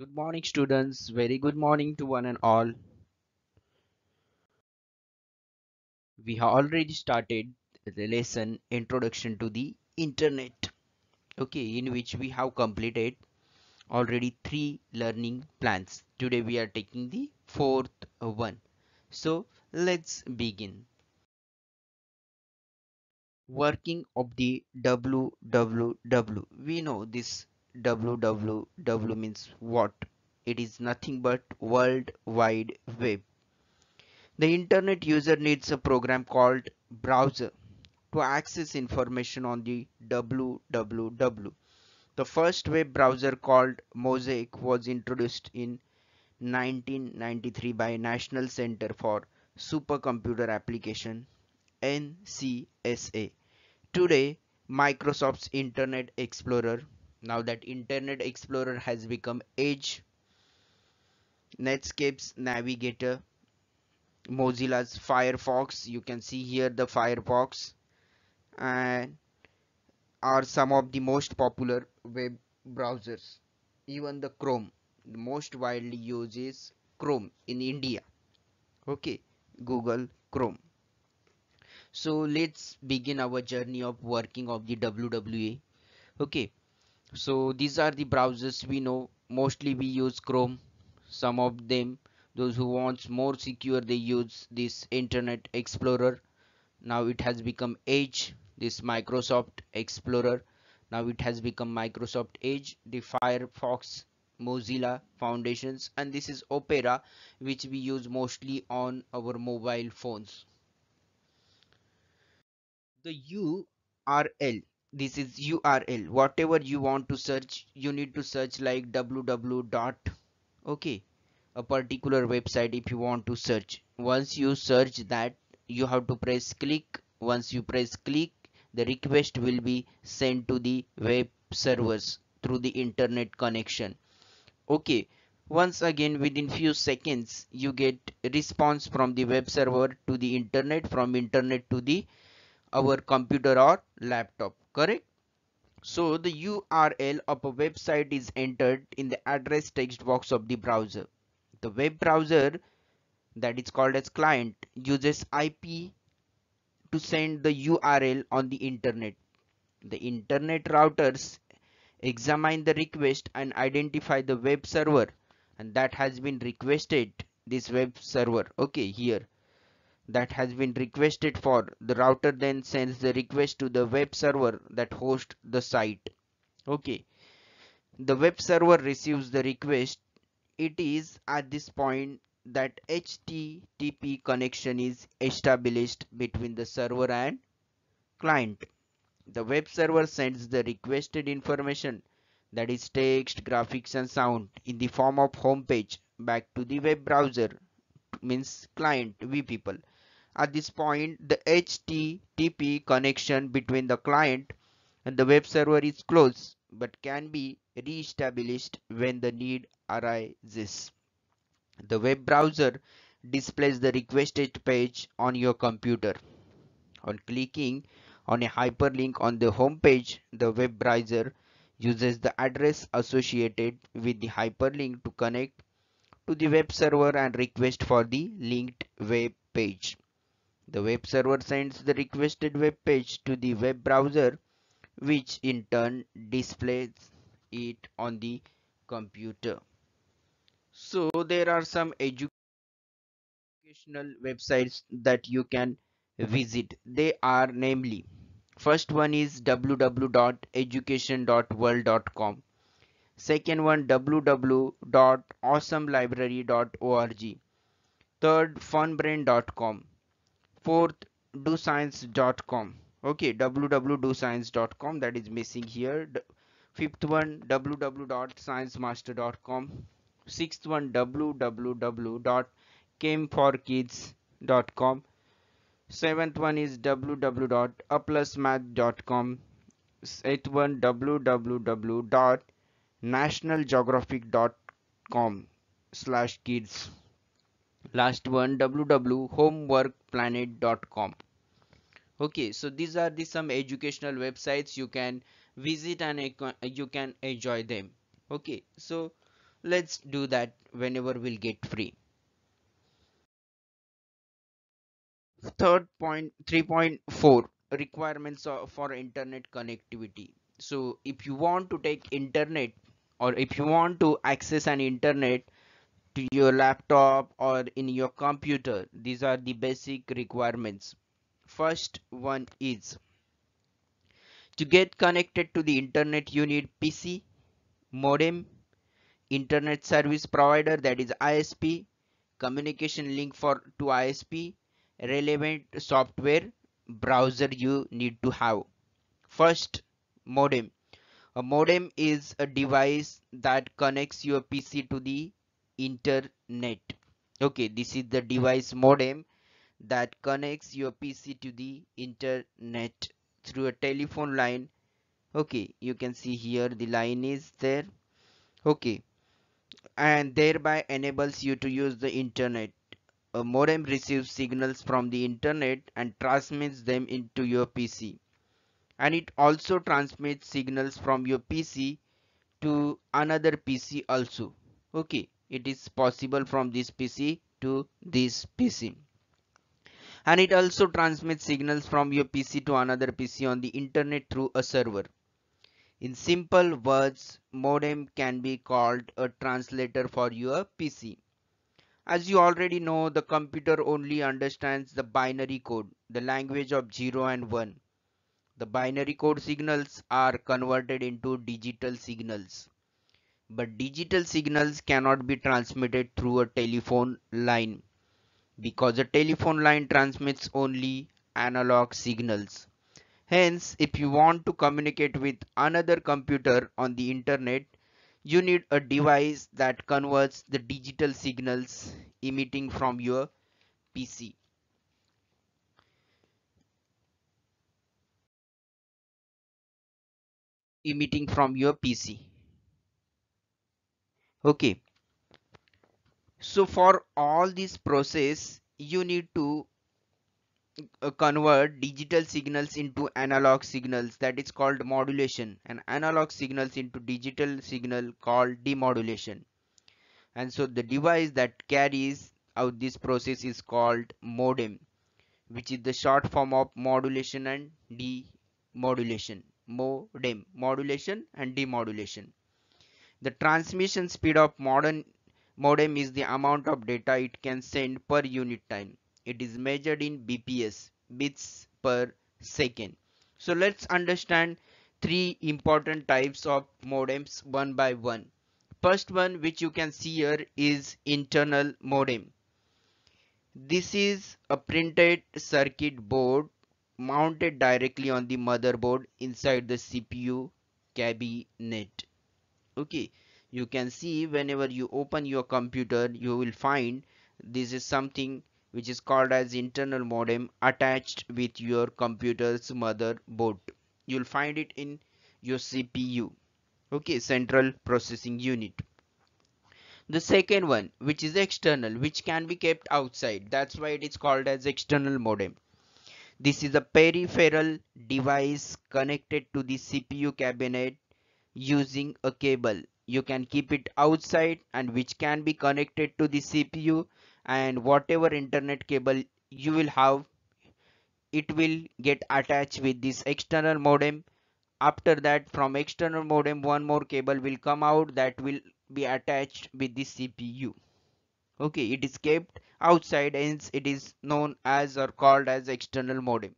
Good morning students. Very good morning to one and all. We have already started the lesson introduction to the internet. Okay, in which we have completed already three learning plans. Today we are taking the fourth one. So let's begin. Working of the WWW. We know this www means what it is nothing but world wide web the internet user needs a program called browser to access information on the www the first web browser called mosaic was introduced in 1993 by national center for supercomputer application ncsa today microsoft's internet explorer now that internet explorer has become edge netscape's navigator mozilla's firefox you can see here the firefox and are some of the most popular web browsers even the chrome the most widely used is chrome in india okay google chrome so let's begin our journey of working of the wwa okay so these are the browsers we know mostly we use chrome some of them those who wants more secure they use this internet explorer now it has become edge this microsoft explorer now it has become microsoft edge the firefox mozilla foundations and this is opera which we use mostly on our mobile phones the url this is url whatever you want to search you need to search like www dot okay a particular website if you want to search once you search that you have to press click once you press click the request will be sent to the web servers through the internet connection okay once again within few seconds you get response from the web server to the internet from internet to the our computer or laptop correct so the url of a website is entered in the address text box of the browser the web browser that is called as client uses ip to send the url on the internet the internet routers examine the request and identify the web server and that has been requested this web server okay here that has been requested for the router then sends the request to the web server that hosts the site okay the web server receives the request it is at this point that http connection is established between the server and client the web server sends the requested information that is text graphics and sound in the form of home page back to the web browser means client we people at this point, the HTTP connection between the client and the web server is closed but can be re-established when the need arises. The web browser displays the requested page on your computer. On clicking on a hyperlink on the home page, the web browser uses the address associated with the hyperlink to connect to the web server and request for the linked web page. The web server sends the requested web page to the web browser which in turn displays it on the computer. So there are some educational websites that you can visit. They are namely first one is www.education.world.com second one www.awesomelibrary.org third funbrain.com fourth doscience.com okay www.doscience.com that is missing here fifth one www.sciencemaster.com sixth one www.gameforkids.com seventh one is www.uplusmath.com eighth one www.nationalgeographic.com slash kids last one www.homeworkplanet.com okay so these are the some educational websites you can visit and you can enjoy them okay so let's do that whenever we'll get free third point 3.4 requirements for internet connectivity so if you want to take internet or if you want to access an internet to your laptop or in your computer. These are the basic requirements. First one is to get connected to the internet you need PC, modem, internet service provider that is ISP, communication link for to ISP, relevant software, browser you need to have. First modem. A modem is a device that connects your PC to the internet okay this is the device modem that connects your pc to the internet through a telephone line okay you can see here the line is there okay and thereby enables you to use the internet a modem receives signals from the internet and transmits them into your pc and it also transmits signals from your pc to another pc also okay it is possible from this PC to this PC and it also transmits signals from your PC to another PC on the internet through a server. In simple words, modem can be called a translator for your PC. As you already know, the computer only understands the binary code, the language of 0 and 1. The binary code signals are converted into digital signals. But digital signals cannot be transmitted through a telephone line because a telephone line transmits only analog signals. Hence, if you want to communicate with another computer on the internet, you need a device that converts the digital signals emitting from your PC. emitting from your PC okay so for all this process you need to uh, convert digital signals into analog signals that is called modulation and analog signals into digital signal called demodulation and so the device that carries out this process is called modem which is the short form of modulation and demodulation modem modulation and demodulation the transmission speed of modern modem is the amount of data it can send per unit time. It is measured in BPS, bits per second. So let's understand three important types of modems one by one. First one which you can see here is internal modem. This is a printed circuit board mounted directly on the motherboard inside the CPU cabinet okay you can see whenever you open your computer you will find this is something which is called as internal modem attached with your computer's motherboard you'll find it in your CPU okay central processing unit the second one which is external which can be kept outside that's why it is called as external modem this is a peripheral device connected to the CPU cabinet using a cable you can keep it outside and which can be connected to the CPU and whatever internet cable you will have it will get attached with this external modem after that from external modem one more cable will come out that will be attached with the CPU okay it is kept outside hence it is known as or called as external modem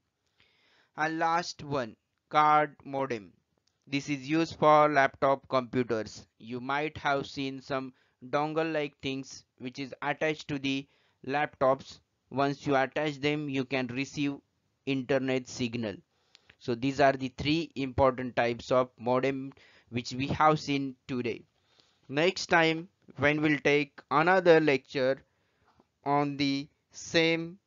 and last one card modem this is used for laptop computers. You might have seen some dongle like things which is attached to the laptops. Once you attach them you can receive internet signal. So these are the three important types of modem which we have seen today. Next time when we'll take another lecture on the same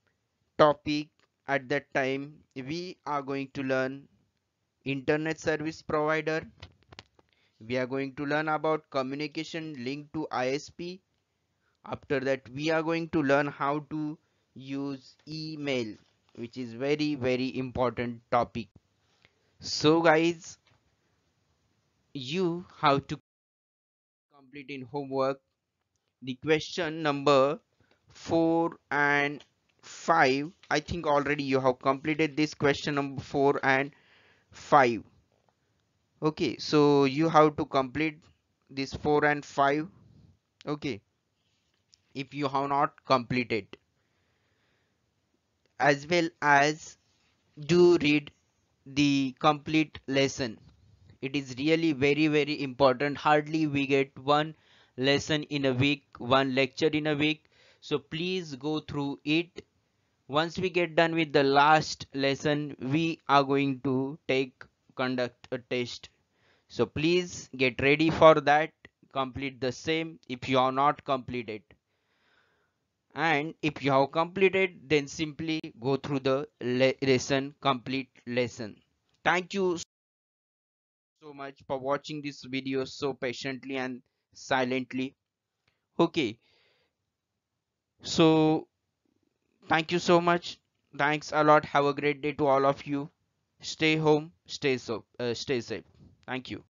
topic at that time we are going to learn internet service provider we are going to learn about communication linked to ISP after that we are going to learn how to use email which is very very important topic so guys you how to complete in homework the question number 4 and 5 I think already you have completed this question number 4 and 5 okay so you have to complete this 4 and 5 okay if you have not completed as well as do read the complete lesson it is really very very important hardly we get one lesson in a week one lecture in a week so please go through it once we get done with the last lesson we are going to take conduct a test so please get ready for that complete the same if you are not completed and if you have completed then simply go through the le lesson complete lesson thank you so much for watching this video so patiently and silently okay so Thank you so much. Thanks a lot. Have a great day to all of you. Stay home. Stay so. Uh, stay safe. Thank you.